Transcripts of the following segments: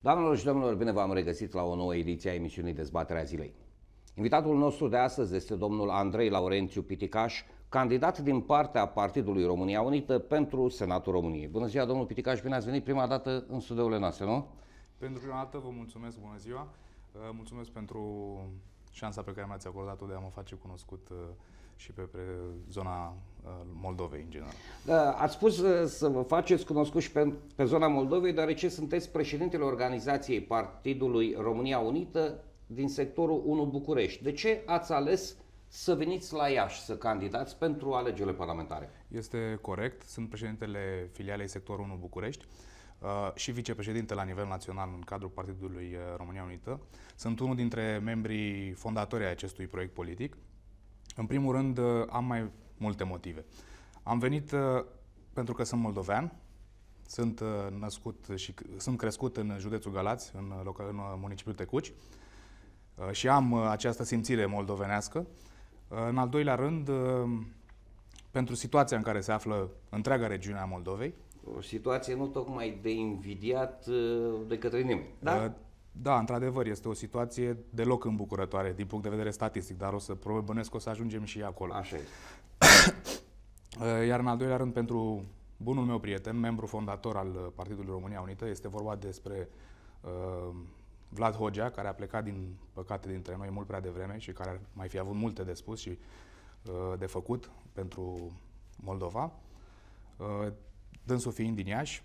Doamnelor și domnilor, bine v-am regăsit la o nouă ediție a emisiunii Dezbaterea Zilei. Invitatul nostru de astăzi este domnul Andrei Laurențiu Piticaș, candidat din partea Partidului România Unită pentru Senatul României. Bună ziua, domnul Piticaș, bine ați venit prima dată în studiourile noastre, nu? Pentru prima dată vă mulțumesc, bună ziua. Mulțumesc pentru șansa pe care mi-ați acordat-o de a mă face cunoscut și pe, pe zona uh, Moldovei în general. Da, ați spus uh, să vă faceți cunoscut și pe, pe zona Moldovei, deoarece sunteți președintele organizației Partidului România Unită din sectorul 1 București. De ce ați ales să veniți la Iași să candidați pentru alegerile parlamentare? Este corect. Sunt președintele filialei sectorul 1 București uh, și vicepreședinte la nivel național în cadrul Partidului România Unită. Sunt unul dintre membrii fondatori ai acestui proiect politic în primul rând, uh, am mai multe motive. Am venit uh, pentru că sunt moldovean, sunt uh, născut și sunt crescut în județul Galați, în, local, în municipiul Tecuci și am această simțire moldovenească. În al doilea rând, pentru situația în care se află întreaga regiune a Moldovei. O situație nu tocmai de invidiat de către nimeni. Da? Da, într-adevăr, este o situație deloc îmbucurătoare din punct de vedere statistic, dar o să probabil o să ajungem și acolo. Așa eh, Iar în al doilea rând, pentru bunul meu prieten, membru fondator al Partidului România Unită, este vorba despre uh, Vlad Hogea, care a plecat din păcate dintre noi mult prea devreme și care ar mai fi avut multe de spus și uh, de făcut pentru Moldova. Uh, dânsul fiind din Iași,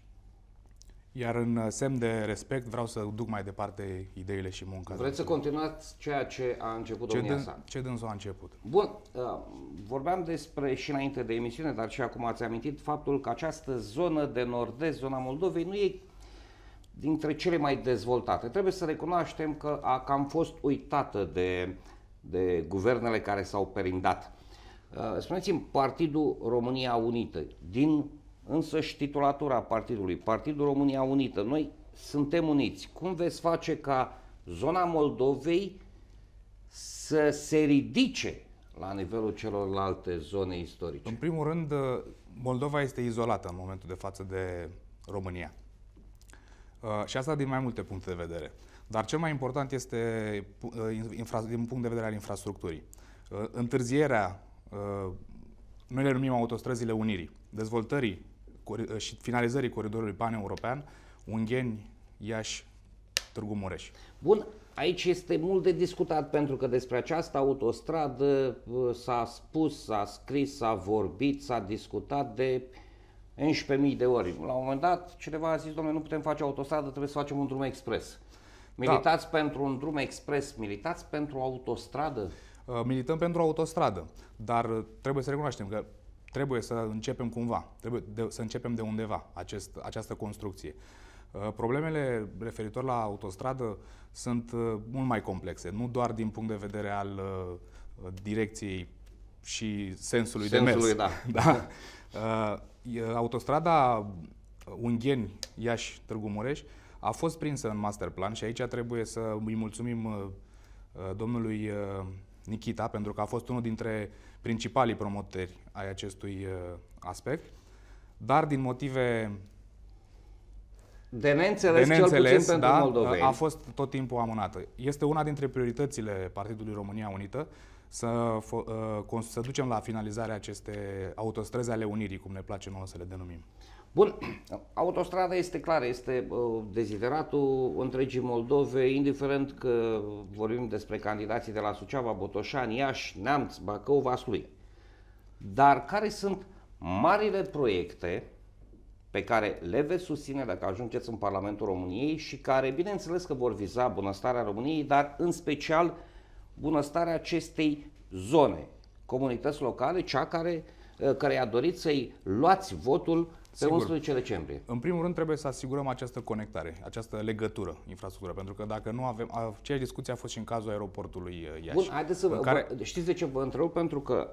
iar în uh, semn de respect vreau să duc mai departe ideile și munca. Vreți să continuați ceea ce a început ce domnia sa? Ce dânsul a început. Bun, uh, vorbeam despre și înainte de emisiune, dar și acum ați amintit faptul că această zonă de nord-est, zona Moldovei, nu e dintre cele mai dezvoltate. Trebuie să recunoaștem că a cam fost uitată de, de guvernele care s-au perindat. Uh, spuneți-mi, Partidul România Unită, din însăși titulatura partidului, Partidul România Unită. Noi suntem uniți. Cum veți face ca zona Moldovei să se ridice la nivelul celorlalte zone istorice? În primul rând, Moldova este izolată în momentul de față de România. Uh, și asta din mai multe puncte de vedere. Dar cel mai important este uh, din punct de vedere al infrastructurii. Uh, întârzierea, noi le numim autostrăzile Unirii, dezvoltării Uh, și finalizării coridorului pan-european, Ungheni, Iași, Târgu Mureș. Bun, aici este mult de discutat pentru că despre această autostradă uh, s-a spus, s-a scris, s-a vorbit, s-a discutat de 11.000 de ori. La un moment dat cineva a zis, domnule, nu putem face autostradă, trebuie să facem un drum expres. Da. Militați da. pentru un drum expres, militați pentru autostradă? Uh, milităm pentru autostradă, dar trebuie să recunoaștem că Trebuie să începem cumva, trebuie de, să începem de undeva acest, această construcție. Uh, problemele referitor la autostradă sunt uh, mult mai complexe, nu doar din punct de vedere al uh, direcției și sensului, sensului de mers. Da. da. Autostrada Ungheni-Iași-Târgu Mureș a fost prinsă în master plan și aici trebuie să îi mulțumim domnului Nikita, pentru că a fost unul dintre principalii promotori ai acestui uh, aspect, dar din motive de neînțeles, de neînțeles cel puțin da, pentru moldoveni. a fost tot timpul amânată. Este una dintre prioritățile Partidului România Unită să, ă, să ducem la finalizarea aceste autostrăzi ale Unirii, cum ne place nouă să le denumim. Bun, autostrada este clară, este ă, dezideratul întregii Moldove, indiferent că vorbim despre candidații de la Suceava, Botoșani, Iași, Neamț, Bacău, Vaslui. Dar care sunt marile proiecte pe care le veți susține dacă ajungeți în Parlamentul României și care, bineînțeles că vor viza bunăstarea României, dar în special uh, bunăstarea acestei zone, comunități locale, cea care, eh, care a dorit să-i luați votul pe Sigur. 11 decembrie. În primul rând trebuie să asigurăm această conectare, această legătură, infrastructură, pentru că dacă nu avem, aceeași discuție a fost și în cazul aeroportului eh, Iași. Bun, haideți să vă, care... vă, știți de ce vă întreb? Pentru că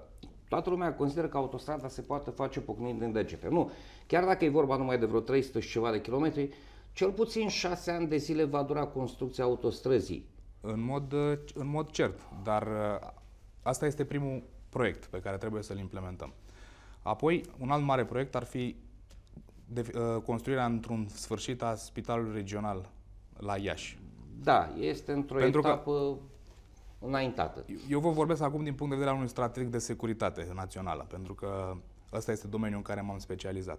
toată lumea consideră că autostrada se poate face pocnind din degete. Nu, chiar dacă e vorba numai de vreo 300 și ceva de kilometri, cel puțin 6 ani de zile va dura construcția autostrăzii. În mod, în mod cert, dar uh, asta este primul proiect pe care trebuie să-l implementăm. Apoi, un alt mare proiect ar fi de, uh, construirea într-un sfârșit a spitalului regional la Iași. Da, este într-o Pentru etapă că înaintată. Eu vă vorbesc acum din punct de vedere al unui strategic de securitate națională, pentru că ăsta este domeniul în care m-am specializat.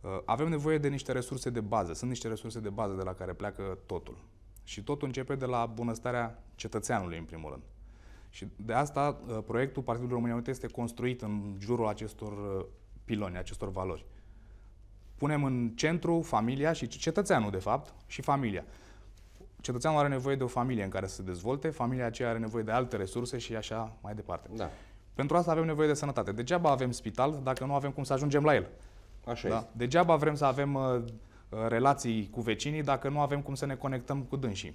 Uh, avem nevoie de niște resurse de bază, sunt niște resurse de bază de la care pleacă totul. Și totul începe de la bunăstarea cetățeanului, în primul rând. Și de asta uh, proiectul Partidului România Unită este construit în jurul acestor uh, piloni, acestor valori. Punem în centru familia și cetățeanul, de fapt, și familia. Cetățeanul are nevoie de o familie în care să se dezvolte, familia aceea are nevoie de alte resurse și așa mai departe. Da. Pentru asta avem nevoie de sănătate. Degeaba avem spital dacă nu avem cum să ajungem la el. Așa da? Este. Degeaba vrem să avem uh, Uh, relații cu vecinii dacă nu avem cum să ne conectăm cu dânsii.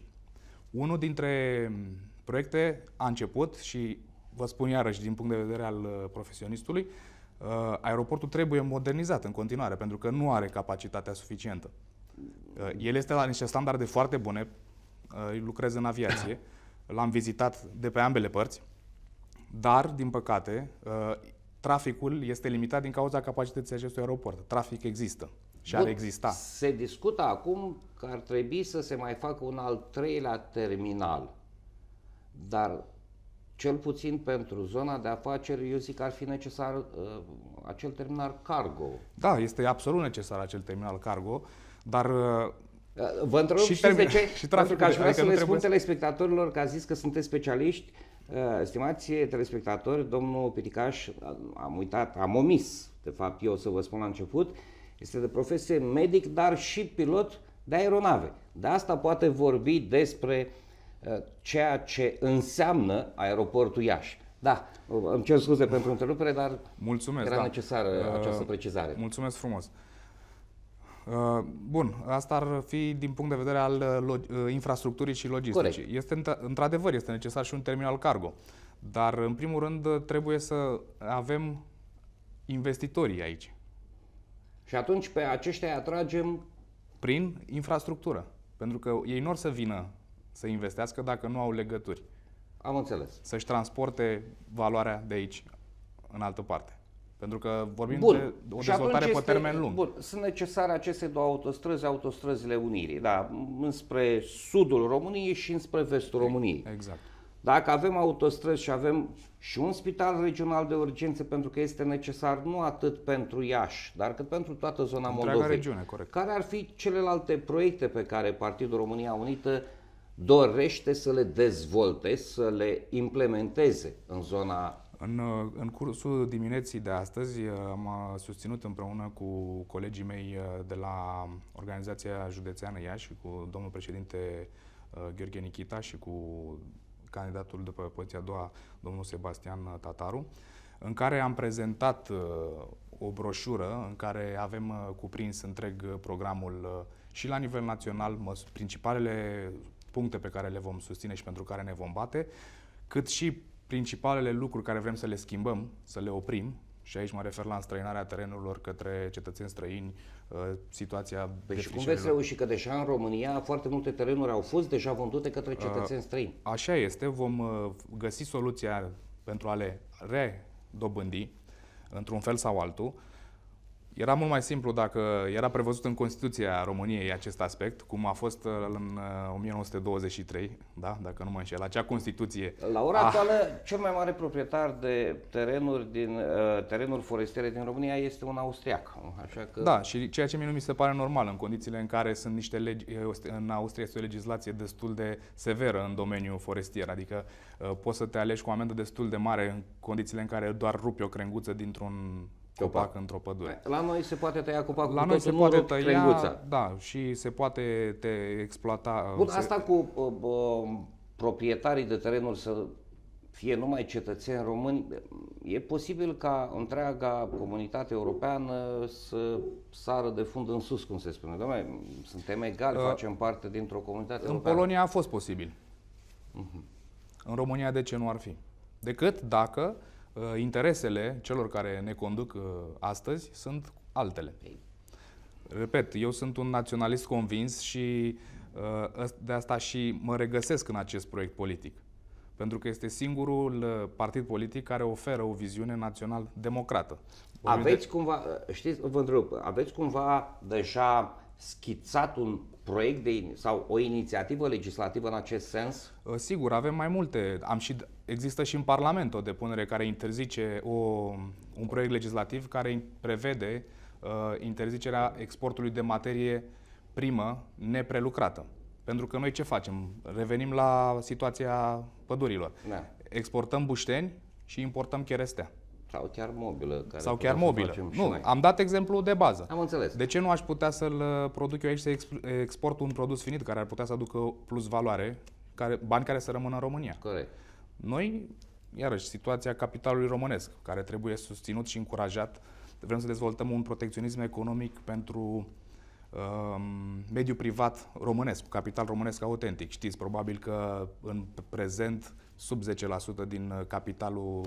Unul dintre mm, proiecte a început și vă spun iarăși din punct de vedere al uh, profesionistului, uh, aeroportul trebuie modernizat în continuare pentru că nu are capacitatea suficientă. El este la niște standarde foarte bune, lucrez în aviație, l-am vizitat de pe ambele părți, dar, din păcate, traficul este limitat din cauza capacității acestui aeroport. Trafic există. Și Bun, ar exista. Se discută acum că ar trebui să se mai facă un al treilea terminal. Dar cel puțin pentru zona de afaceri, eu zic că ar fi necesar uh, acel terminal cargo. Da, este absolut necesar acel terminal cargo, dar uh, uh Vă întreb și, termin... de ce? și Pentru că aș vrea adică să le spun telespectatorilor că a zis că sunteți specialiști. Uh, stimați telespectatori, domnul Piticaș, am uitat, am omis, de fapt eu să vă spun la început, este de profesie medic, dar și pilot de aeronave. De asta poate vorbi despre uh, ceea ce înseamnă aeroportul Iași. Da, îmi cer scuze pentru întrerupere, dar Mulțumesc, era da. necesară uh, această precizare. Mulțumesc frumos. Uh, bun, asta ar fi din punct de vedere al infrastructurii și logisticii. Corect. Este într-adevăr este necesar și un terminal cargo, dar în primul rând trebuie să avem investitorii aici. Și atunci pe aceștia atragem... Prin infrastructură. Pentru că ei nu or să vină să investească dacă nu au legături. Am înțeles. Să-și transporte valoarea de aici în altă parte. Pentru că vorbim Bun. de o dezvoltare pe termen lung. Bun. Sunt necesare aceste două autostrăzi, autostrăzile Unirii, da, înspre sudul României și înspre vestul României. Exact. Dacă avem autostrăzi și avem și un spital regional de urgență, pentru că este necesar nu atât pentru Iași, dar cât pentru toată zona Întreaga Moldovei. regiune, corect. Care ar fi celelalte proiecte pe care Partidul România Unită dorește să le dezvolte, să le implementeze în zona în, uh, în cursul dimineții de astăzi uh, am uh, susținut împreună cu colegii mei de la Organizația Județeană Iași, cu domnul președinte Gheorghe Nichita și cu candidatul după poziția a doua, domnul Sebastian Tataru, în care am prezentat uh, o broșură în care avem uh, cuprins întreg uh, programul și la nivel național, principalele puncte pe care le vom susține și pentru care ne vom bate, cât și principalele lucruri care vrem să le schimbăm, să le oprim și aici mă refer la înstrăinarea terenurilor către cetățeni străini, uh, situația Păi deci și cum veți reuși? Că deja în România foarte multe terenuri au fost deja vândute către uh, cetățeni străini. Așa este, vom uh, găsi soluția pentru a le redobândi într-un fel sau altul. Era mult mai simplu dacă era prevăzut în Constituția României acest aspect, cum a fost uh, în 1923, uh, da? dacă nu mă înșel, acea Constituție. La ora a... Ah. actuală, cel mai mare proprietar de terenuri, din, uh, terenuri forestiere din România este un austriac. Așa că... Da, și ceea ce mie nu mi se pare normal în condițiile în care sunt niște legi, în Austria este o legislație destul de severă în domeniul forestier, adică poți să te alegi cu o amendă destul de mare în condițiile în care doar rupi o crenguță dintr-un copac, copac într-o pădure. La noi se poate tăia copacul La noi se poate tăia, crenguța. da, și se poate te exploata. Uh, Bun, se... asta cu uh, uh, proprietarii de terenuri să fie numai cetățeni români, e posibil ca întreaga comunitate europeană să sară de fund în sus, cum se spune. Doamne, suntem egali, uh, facem parte dintr-o comunitate în europeană. În Polonia a fost posibil. Uh-huh. În România de ce nu ar fi? Decât dacă uh, Uh, interesele celor care ne conduc uh, astăzi sunt altele. Repet, eu sunt un naționalist convins și uh, de asta și mă regăsesc în acest proiect politic. Pentru că este singurul partid politic care oferă o viziune național-democrată. Aveți de... cumva, știți, vă întreb, aveți cumva deja schițat un proiect de, sau o inițiativă legislativă în acest sens? Uh, sigur, avem mai multe. Am și, există și în Parlament o depunere care interzice o, un proiect legislativ care prevede uh, interzicerea exportului de materie primă neprelucrată. Pentru că noi ce facem? Revenim la situația pădurilor. Da. Exportăm bușteni și importăm cherestea. Sau chiar mobilă. Care sau chiar mobilă. Nu, am dat exemplu de bază. Am înțeles. De ce nu aș putea să-l uh, produc eu aici să export un produs finit care ar putea să aducă plus valoare, care, bani care să rămână în România? Corect. Noi, iarăși, situația capitalului românesc, care trebuie susținut și încurajat. Vrem să dezvoltăm un protecționism economic pentru um, mediul privat românesc, capital românesc autentic. Știți, probabil că în prezent sub 10% din uh, capitalul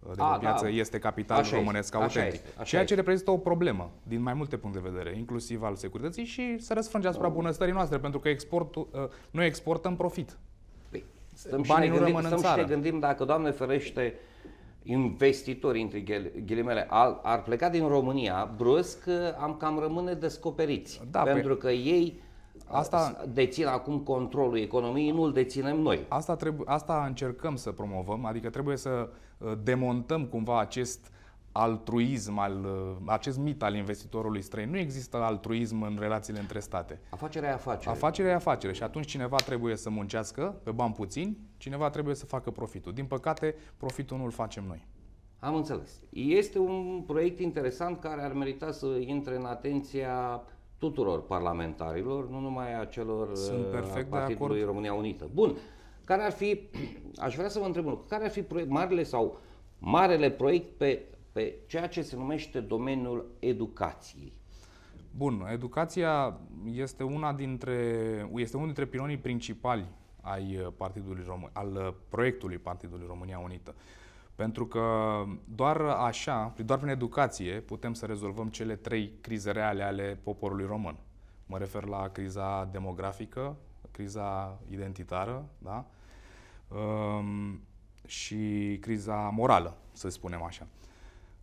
de A, pe da. piață da. este capital așa românesc este, autentic. Așa ceea ce reprezintă o problemă din mai multe puncte de vedere, inclusiv al securității și se răsfrânge asupra da. bunăstării noastre, pentru că exportul, uh, noi exportăm profit. Păi, stăm Banii și ne gândim, stăm țară. și ne gândim dacă, Doamne ferește, investitori, între ghilimele, ar, ar pleca din România, brusc am cam rămâne descoperiți. Da, păi- pentru pe... că ei Asta... dețin acum controlul economiei, nu îl deținem noi. Asta, trebu- asta încercăm să promovăm, adică trebuie să uh, demontăm cumva acest altruism, al, uh, acest mit al investitorului străin. Nu există altruism în relațiile între state. Afacerea e afacere. Afacerea e afacere și atunci cineva trebuie să muncească pe bani puțini, cineva trebuie să facă profitul. Din păcate, profitul nu-l facem noi. Am înțeles. Este un proiect interesant care ar merita să intre în atenția tuturor parlamentarilor, nu numai a celor Sunt uh, perfect a Partidului de acord. România Unită. Bun, care ar fi, aș vrea să vă întreb care ar fi proiect, marele sau marele proiect pe, pe ceea ce se numește domeniul educației? Bun, educația este, una dintre, este unul dintre pilonii principali ai uh, Partidului Român, al uh, proiectului Partidului România Unită. Uh, pentru că doar așa, doar prin educație, putem să rezolvăm cele trei crize reale ale poporului român. Mă refer la criza demografică, criza identitară, da? Um, și criza morală, să spunem așa.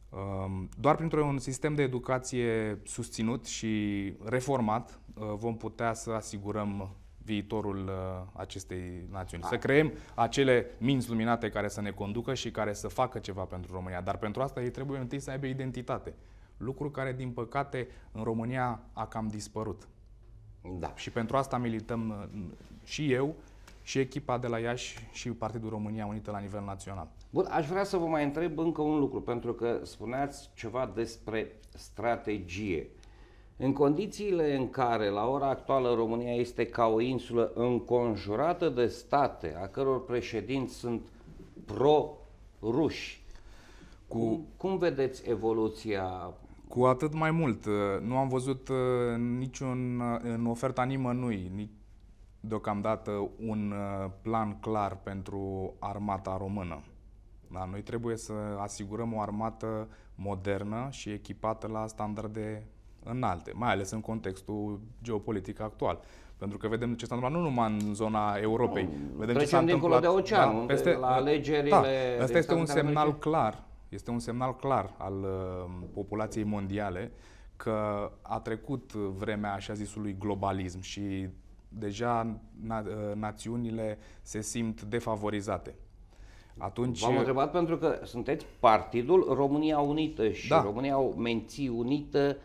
Um, doar printr-un sistem de educație susținut și reformat eh, vom putea să asigurăm viitorul uh, acestei națiuni. Da. Să creăm acele minți luminate care să ne conducă și care să facă ceva pentru România. Dar pentru asta ei trebuie întâi să aibă identitate. Lucru care, din păcate, în România a cam dispărut. Da. Și pentru asta milităm uh, și eu, și echipa de la Iași și Partidul România Unită la nivel național. Bun, aș vrea să vă mai întreb încă un lucru, pentru că spuneați ceva despre strategie. În condițiile în care la ora actuală România este ca o insulă înconjurată de state a căror președinți sunt pro-ruși, cu... cum, vedeți evoluția cu atât mai mult. Uh, nu am văzut uh, niciun, uh, în oferta nimănui, nici deocamdată un plan clar pentru armata română. Da, noi trebuie să asigurăm o armată modernă și echipată la standarde înalte, mai ales în contextul geopolitic actual. Pentru că vedem ce s-a întâmplat nu numai în zona Europei, nu, vedem ce s-a întâmplat de ocean, da, peste, la da, alegerile... Da, asta este un semnal alegeri. clar, este un semnal clar al uh, populației mondiale că a trecut vremea așa zisului globalism și deja na- uh, națiunile se simt defavorizate. Atunci... V-am întrebat pentru că sunteți Partidul România Unită și da. România menții unită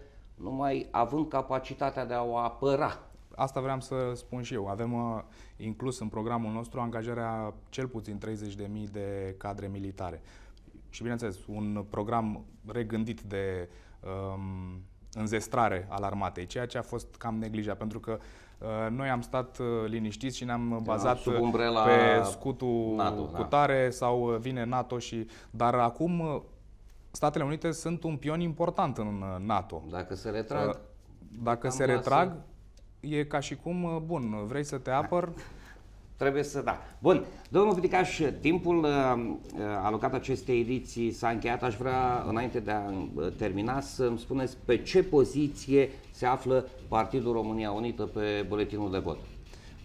numai având capacitatea de a o apăra. Asta vreau să spun și eu. Avem uh, inclus în programul nostru angajarea cel puțin 30.000 de cadre militare. Și bineînțeles, un program regândit de um, înzestrare al armatei, ceea ce a fost cam neglijat, pentru că uh, noi am stat uh, liniștiți și ne-am bazat Sub uh, umbrela pe scutul NATO, da. cu tare da. sau vine NATO și dar acum Statele Unite sunt un pion important în uh, NATO. Dacă se retrag. Uh, dacă se retrag, e ca și cum, uh, bun, vrei să te apăr, Trebuie să da. Bun, domnul Piticaș, timpul uh, alocat acestei ediții s-a încheiat. Aș vrea, înainte de a termina, să îmi spuneți pe ce poziție se află Partidul România Unită pe buletinul de vot.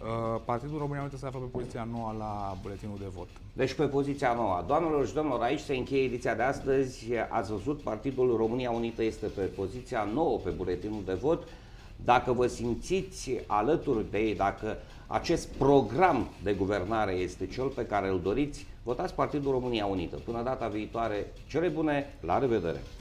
Uh, Partidul România Unită se află pe poziția nouă la buletinul de vot. Deci pe poziția nouă. Doamnelor și domnilor, aici se încheie ediția de astăzi. Ați văzut, Partidul România Unită este pe poziția nouă pe buletinul de vot. Dacă vă simțiți alături de ei, dacă acest program de guvernare este cel pe care îl doriți, votați Partidul România Unită. Până data viitoare, cele bune, la revedere!